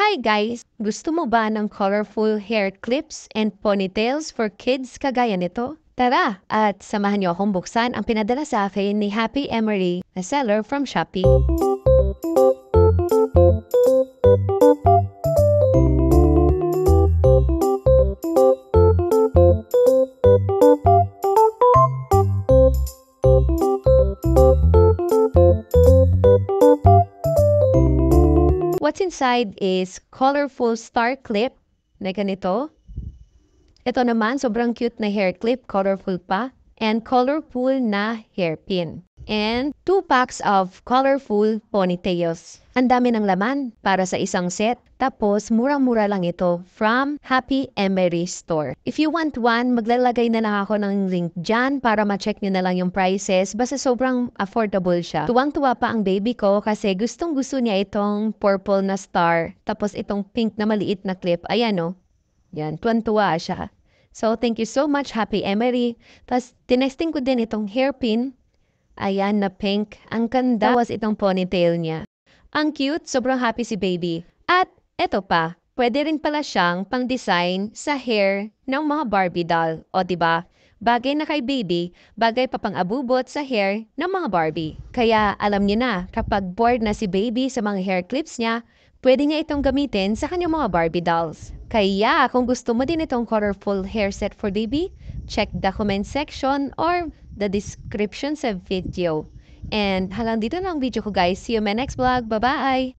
Hi guys! Gusto mo ba ng colorful hair clips and ponytails for kids kagaya nito? Tara! At samahan niyo akong buksan ang pinadala sa akin ni Happy Emery, na seller from Shopee. Thank you. what's inside is colorful star clip na ganito. Ito naman, sobrang cute na hair clip, colorful pa, and colorful na hairpin. and 2 packs of colorful ponytails. Ang dami ng laman para sa isang set. Tapos, murang-mura lang ito from Happy Emery Store. If you want one, maglalagay na lang ako ng link dyan para ma-check nyo na lang yung prices. Basta sobrang affordable siya. Tuwang-tuwa pa ang baby ko kasi gustong-gusto niya itong purple na star. Tapos itong pink na maliit na clip. Ayan o. Oh. Yan, tuwan-tuwa siya. So, thank you so much, Happy Emery. Tapos, tinesting ko din itong hairpin Ayan na pink. Ang ganda was itong ponytail niya. Ang cute, sobrang happy si baby. At eto pa, pwede rin pala siyang pang-design sa hair ng mga Barbie doll. O ba? Diba? Bagay na kay baby, bagay pa pang abubot sa hair ng mga Barbie. Kaya alam niyo na, kapag bored na si baby sa mga hair clips niya, pwede niya itong gamitin sa kanyang mga Barbie dolls. Kaya kung gusto mo din itong colorful hair set for baby, check the comment section or the description sa video. And halang dito na ang video ko guys. See you in my next vlog. Bye-bye!